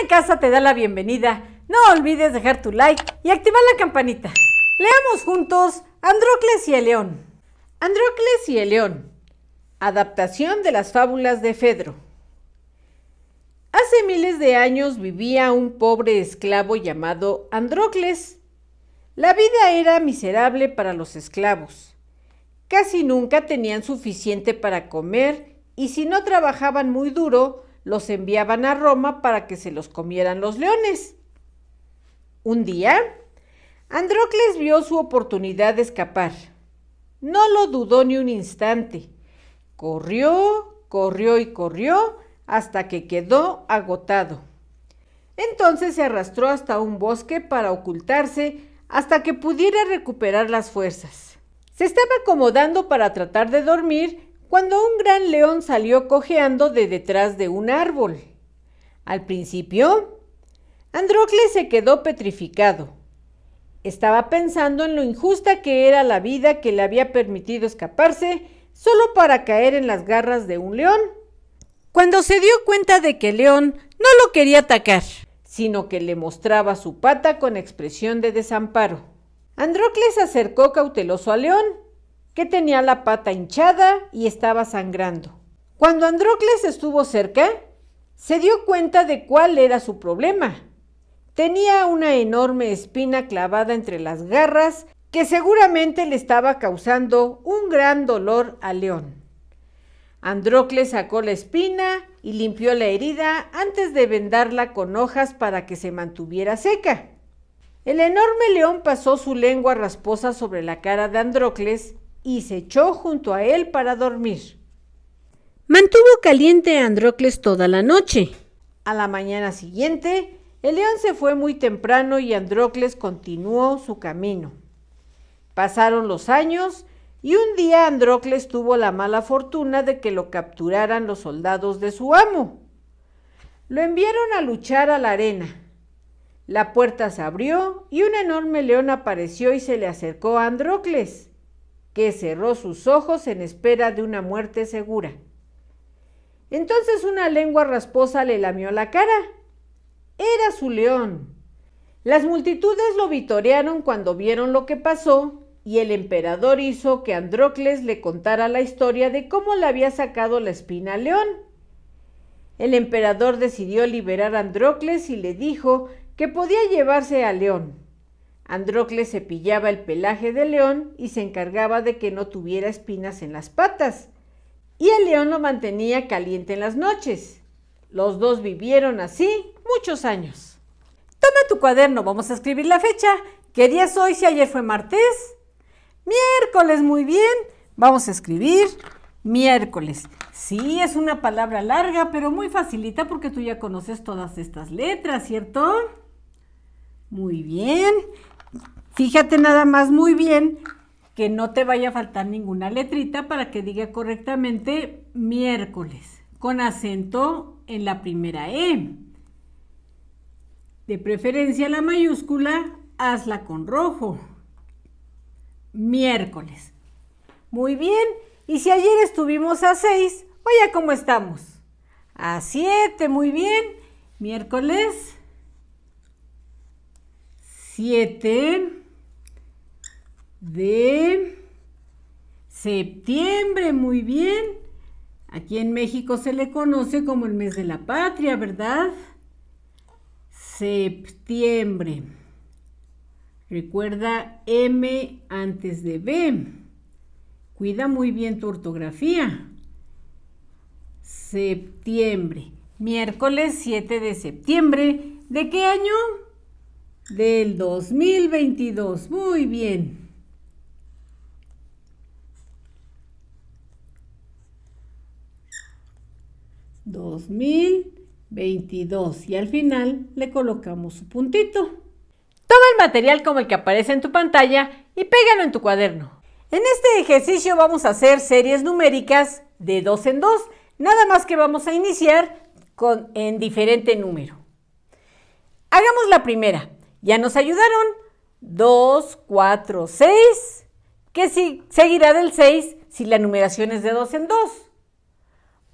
en Casa te da la bienvenida. No olvides dejar tu like y activar la campanita. Leamos juntos Androcles y el León. Androcles y el León. Adaptación de las fábulas de Fedro. Hace miles de años vivía un pobre esclavo llamado Androcles. La vida era miserable para los esclavos. Casi nunca tenían suficiente para comer y si no trabajaban muy duro, los enviaban a Roma para que se los comieran los leones. Un día, Andrócles vio su oportunidad de escapar. No lo dudó ni un instante. Corrió, corrió y corrió hasta que quedó agotado. Entonces se arrastró hasta un bosque para ocultarse hasta que pudiera recuperar las fuerzas. Se estaba acomodando para tratar de dormir cuando un gran león salió cojeando de detrás de un árbol. Al principio, Andrócles se quedó petrificado. Estaba pensando en lo injusta que era la vida que le había permitido escaparse solo para caer en las garras de un león. Cuando se dio cuenta de que el león no lo quería atacar, sino que le mostraba su pata con expresión de desamparo. Andrócles acercó cauteloso al león que tenía la pata hinchada y estaba sangrando. Cuando Andrócles estuvo cerca, se dio cuenta de cuál era su problema. Tenía una enorme espina clavada entre las garras que seguramente le estaba causando un gran dolor al león. Andrócles sacó la espina y limpió la herida antes de vendarla con hojas para que se mantuviera seca. El enorme león pasó su lengua rasposa sobre la cara de Androcles y se echó junto a él para dormir. Mantuvo caliente a Androcles toda la noche. A la mañana siguiente, el león se fue muy temprano y Androcles continuó su camino. Pasaron los años y un día Androcles tuvo la mala fortuna de que lo capturaran los soldados de su amo. Lo enviaron a luchar a la arena. La puerta se abrió y un enorme león apareció y se le acercó a Androcles que cerró sus ojos en espera de una muerte segura. Entonces una lengua rasposa le lamió la cara. Era su león. Las multitudes lo vitorearon cuando vieron lo que pasó y el emperador hizo que Andrócles le contara la historia de cómo le había sacado la espina al león. El emperador decidió liberar a Andrócles y le dijo que podía llevarse al león, Androcles cepillaba el pelaje del león y se encargaba de que no tuviera espinas en las patas. Y el león lo mantenía caliente en las noches. Los dos vivieron así muchos años. Toma tu cuaderno, vamos a escribir la fecha. ¿Qué día es hoy si ayer fue martes? Miércoles, muy bien. Vamos a escribir miércoles. Sí, es una palabra larga, pero muy facilita porque tú ya conoces todas estas letras, ¿cierto? Muy bien. Fíjate nada más muy bien que no te vaya a faltar ninguna letrita para que diga correctamente miércoles, con acento en la primera E. De preferencia la mayúscula, hazla con rojo. Miércoles. Muy bien, y si ayer estuvimos a 6, oye cómo estamos. A 7, muy bien. Miércoles. 7 de septiembre, muy bien. Aquí en México se le conoce como el mes de la patria, ¿verdad? Septiembre. Recuerda M antes de B. Cuida muy bien tu ortografía. Septiembre. Miércoles 7 de septiembre. ¿De qué año? Del 2022. Muy bien. 2022 y al final le colocamos su puntito. Toma el material como el que aparece en tu pantalla y pégalo en tu cuaderno. En este ejercicio vamos a hacer series numéricas de 2 en 2, nada más que vamos a iniciar con, en diferente número. Hagamos la primera. Ya nos ayudaron 2, 4, 6, que si, seguirá del 6 si la numeración es de 2 en 2.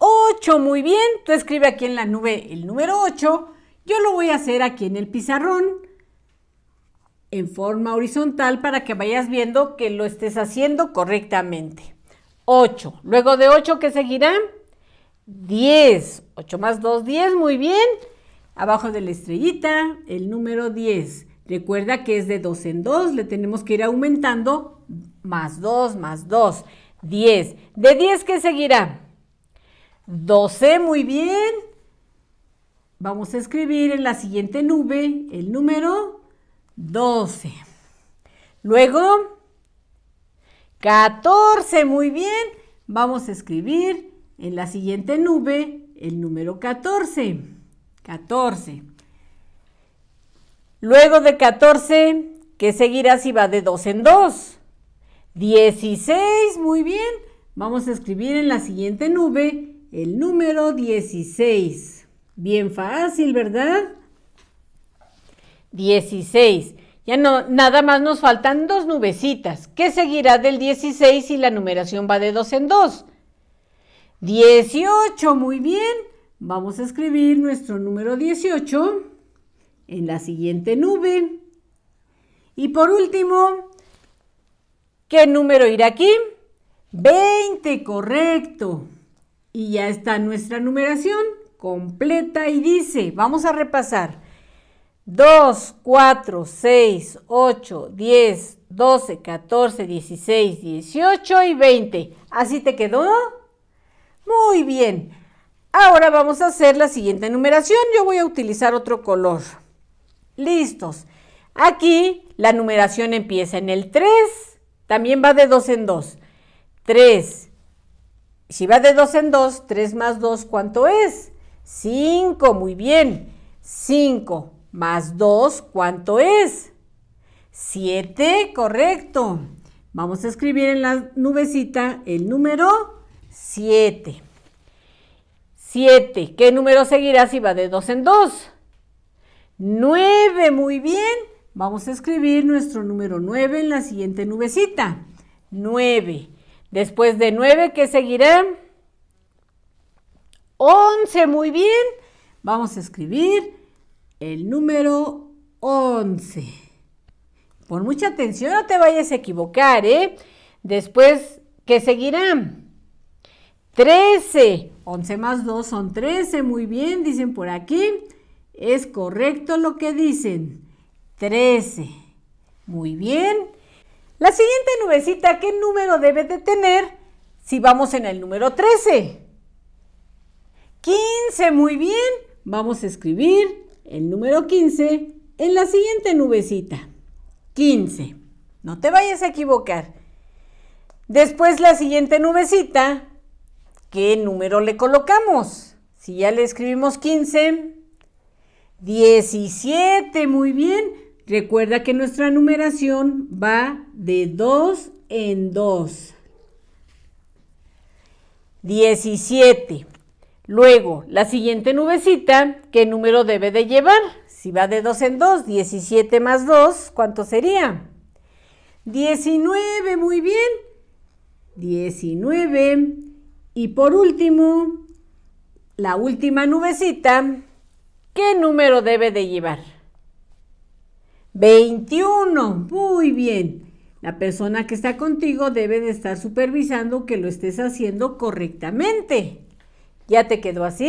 8, muy bien, tú escribe aquí en la nube el número 8, yo lo voy a hacer aquí en el pizarrón en forma horizontal para que vayas viendo que lo estés haciendo correctamente. 8, luego de 8, ¿qué seguirá? 10, 8 más 2, 10, muy bien. Abajo de la estrellita, el número 10. Recuerda que es de 2 en 2, le tenemos que ir aumentando más 2, más 2, 10. ¿De 10 qué seguirá? 12, muy bien. Vamos a escribir en la siguiente nube el número 12. Luego, 14, muy bien. Vamos a escribir en la siguiente nube el número 14. 14. Luego de 14, ¿qué seguirá si va de 2 en 2? 16, muy bien. Vamos a escribir en la siguiente nube el número 16. Bien fácil, ¿verdad? 16. Ya no, nada más nos faltan dos nubecitas. ¿Qué seguirá del 16 si la numeración va de 2 en 2? 18, muy bien. Vamos a escribir nuestro número 18 en la siguiente nube. Y por último, ¿qué número irá aquí? 20, correcto. Y ya está nuestra numeración completa y dice, vamos a repasar. 2, 4, 6, 8, 10, 12, 14, 16, 18 y 20. ¿Así te quedó? Muy bien. Ahora vamos a hacer la siguiente numeración. Yo voy a utilizar otro color. Listos. Aquí la numeración empieza en el 3. También va de 2 en 2. 3, si va de 2 en 2, 3 más 2, ¿cuánto es? 5, muy bien. 5 más 2, ¿cuánto es? 7, correcto. Vamos a escribir en la nubecita el número 7. 7. ¿Qué número seguirá si va de 2 en 2? 9, muy bien. Vamos a escribir nuestro número 9 en la siguiente nubecita. 9. Después de 9, ¿qué seguirá? 11, muy bien. Vamos a escribir el número 11. por mucha atención, no te vayas a equivocar, ¿eh? Después, ¿qué seguirá? 13. 11 más 2 son 13, muy bien, dicen por aquí. Es correcto lo que dicen. 13. Muy bien. La siguiente nubecita, ¿qué número debe de tener si vamos en el número 13? 15, muy bien. Vamos a escribir el número 15 en la siguiente nubecita. 15. No te vayas a equivocar. Después la siguiente nubecita, ¿qué número le colocamos? Si ya le escribimos 15, 17, muy bien. Recuerda que nuestra numeración va de 2 en 2. 17. Luego, la siguiente nubecita, ¿qué número debe de llevar? Si va de 2 en 2, 17 más 2, ¿cuánto sería? 19, muy bien. 19. Y por último, la última nubecita, ¿qué número debe de llevar? 21. Muy bien. La persona que está contigo debe de estar supervisando que lo estés haciendo correctamente. ¿Ya te quedó así?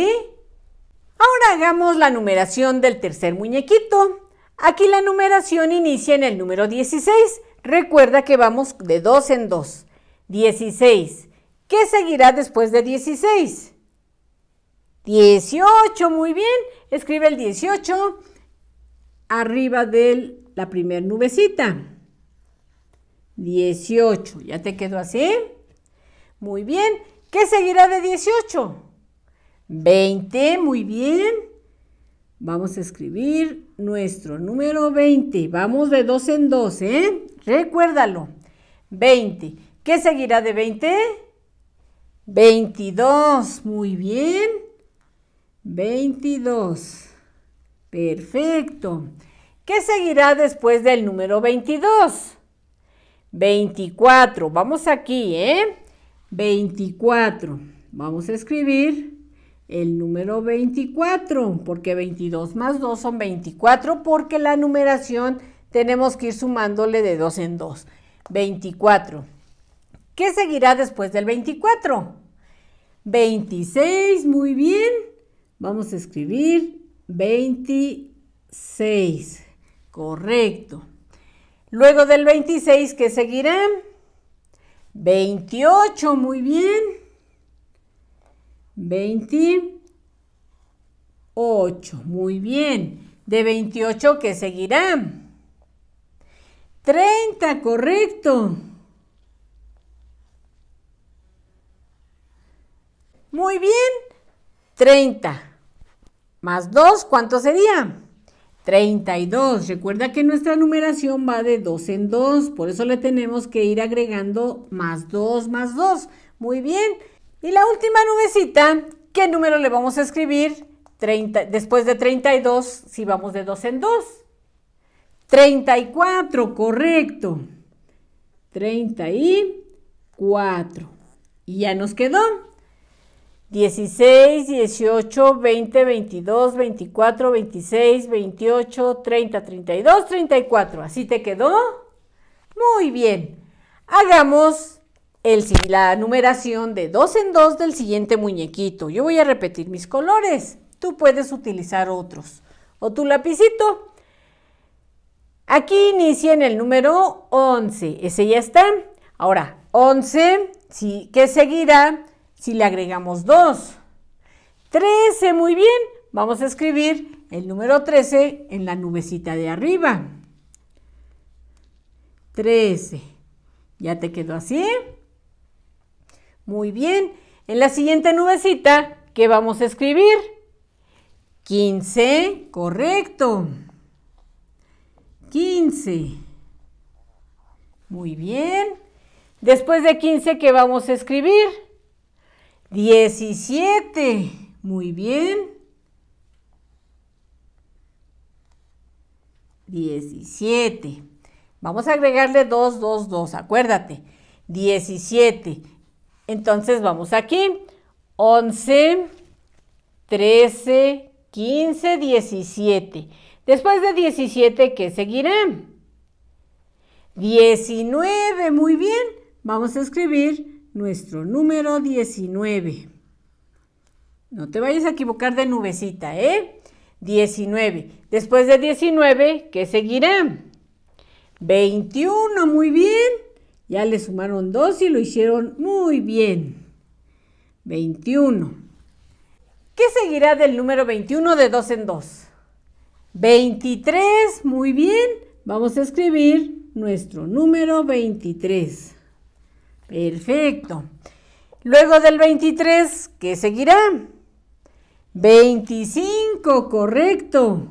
Ahora hagamos la numeración del tercer muñequito. Aquí la numeración inicia en el número 16. Recuerda que vamos de 2 en 2. 16. ¿Qué seguirá después de 16? 18, muy bien. Escribe el 18 arriba de la primer nubecita. 18. ¿Ya te quedó así? Muy bien. ¿Qué seguirá de 18? 20. Muy bien. Vamos a escribir nuestro número 20. Vamos de 2 en 2, ¿eh? Recuérdalo. 20. ¿Qué seguirá de 20? 22. Muy bien. 22. Perfecto. ¿Qué seguirá después del número 22? 24. Vamos aquí, ¿eh? 24. Vamos a escribir el número 24, porque 22 más 2 son 24, porque la numeración tenemos que ir sumándole de 2 en 2. 24. ¿Qué seguirá después del 24? 26, muy bien. Vamos a escribir 26. Correcto. Luego del 26, ¿qué seguirá? 28, muy bien. 28, muy bien. De 28, ¿qué seguirá? 30, correcto. Muy bien, 30 más 2, ¿cuánto sería? 32. Recuerda que nuestra numeración va de 2 en 2, por eso le tenemos que ir agregando más 2, más 2. Muy bien. Y la última nubecita, ¿qué número le vamos a escribir 30, después de 32 si vamos de 2 en 2? 34, correcto. 34. Y ya nos quedó. 16, 18, 20, 22, 24, 26, 28, 30, 32, 34. ¿Así te quedó? Muy bien. Hagamos el, la numeración de 2 en 2 del siguiente muñequito. Yo voy a repetir mis colores. Tú puedes utilizar otros. O tu lapicito. Aquí inicia en el número 11. Ese ya está. Ahora, 11, sí, que seguirá si le agregamos 2. 13, muy bien. Vamos a escribir el número 13 en la nubecita de arriba. 13. ¿Ya te quedó así? Muy bien. En la siguiente nubecita, ¿qué vamos a escribir? 15, correcto. 15. Muy bien. Después de 15, ¿qué vamos a escribir? 17. Muy bien. 17. Vamos a agregarle 2, 2, 2. Acuérdate. 17. Entonces vamos aquí. 11, 13, 15, 17. Después de 17, ¿qué seguirá? 19. Muy bien. Vamos a escribir nuestro número 19. No te vayas a equivocar de nubecita, ¿eh? 19. Después de 19, ¿qué seguirá? 21, muy bien. Ya le sumaron 2 y lo hicieron muy bien. 21. ¿Qué seguirá del número 21 de 2 en 2? 23, muy bien. Vamos a escribir nuestro número 23. Perfecto. Luego del 23, ¿qué seguirá? 25, correcto.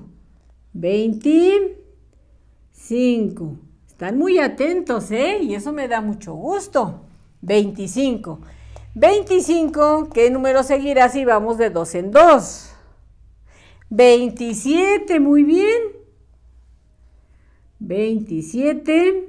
25. Están muy atentos, ¿eh? Y eso me da mucho gusto. 25. 25, ¿qué número seguirá si vamos de 2 en 2? 27, muy bien. 27.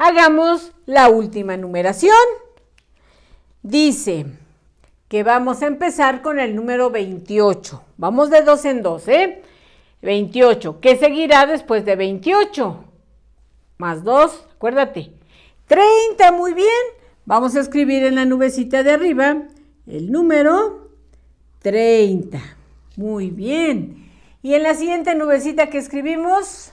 Hagamos la última numeración. Dice que vamos a empezar con el número 28. Vamos de dos en dos, ¿eh? 28. ¿Qué seguirá después de 28? Más 2, acuérdate. 30, muy bien. Vamos a escribir en la nubecita de arriba el número 30. Muy bien. Y en la siguiente nubecita que escribimos,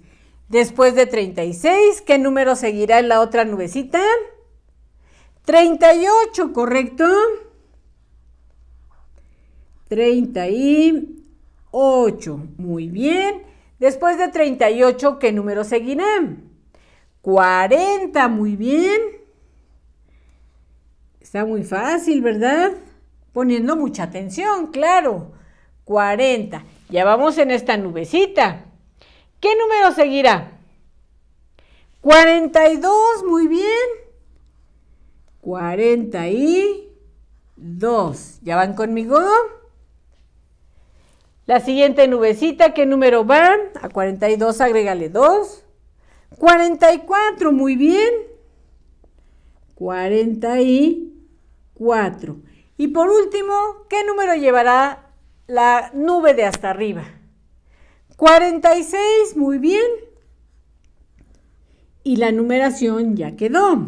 Después de 36, ¿qué número seguirá en la otra nubecita? 38, ¿correcto? 38, muy bien. Después de 38, ¿qué número seguirá? 40, muy bien. Está muy fácil, ¿verdad? Poniendo mucha atención, claro. 40. Ya vamos en esta nubecita. ¿Qué número seguirá? 42, muy bien. 42. ¿Ya van conmigo? La siguiente nubecita, ¿qué número van? A 42 agrégale 2. 44, muy bien. 44. Y por último, ¿qué número llevará la nube de hasta arriba? 46, muy bien. Y la numeración ya quedó.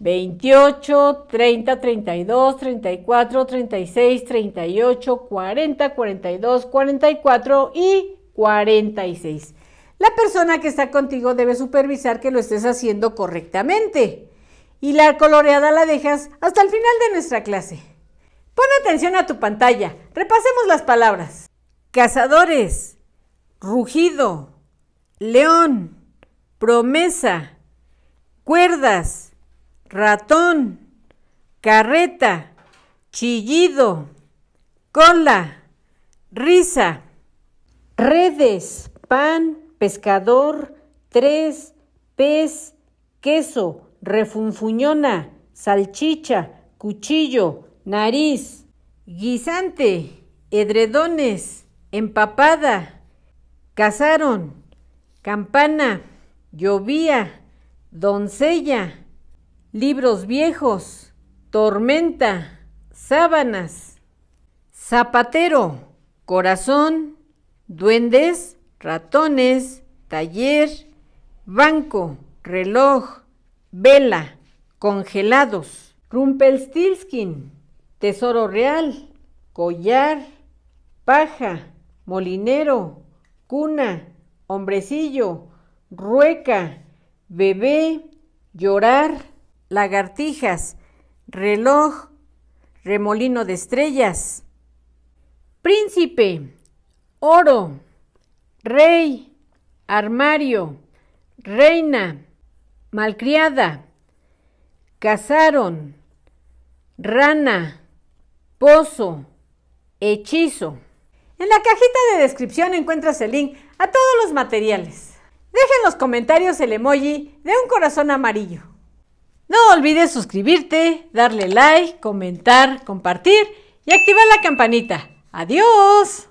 28, 30, 32, 34, 36, 38, 40, 42, 44 y 46. La persona que está contigo debe supervisar que lo estés haciendo correctamente. Y la coloreada la dejas hasta el final de nuestra clase. Pon atención a tu pantalla. Repasemos las palabras. Cazadores, rugido, león, promesa, cuerdas, ratón, carreta, chillido, cola, risa, redes, pan, pescador, tres, pez, queso, refunfuñona, salchicha, cuchillo, nariz, guisante, edredones, empapada, Casaron, campana, llovía, doncella, libros viejos, tormenta, sábanas, zapatero, corazón, duendes, ratones, taller, banco, reloj, vela, congelados, Rumpelstiltskin, tesoro real, collar, paja, molinero, cuna, hombrecillo, rueca, bebé, llorar, lagartijas, reloj, remolino de estrellas, príncipe, oro, rey, armario, reina, malcriada, casaron, rana, pozo, hechizo. En la cajita de descripción encuentras el link a todos los materiales. Dejen en los comentarios el emoji de un corazón amarillo. No olvides suscribirte, darle like, comentar, compartir y activar la campanita. ¡Adiós!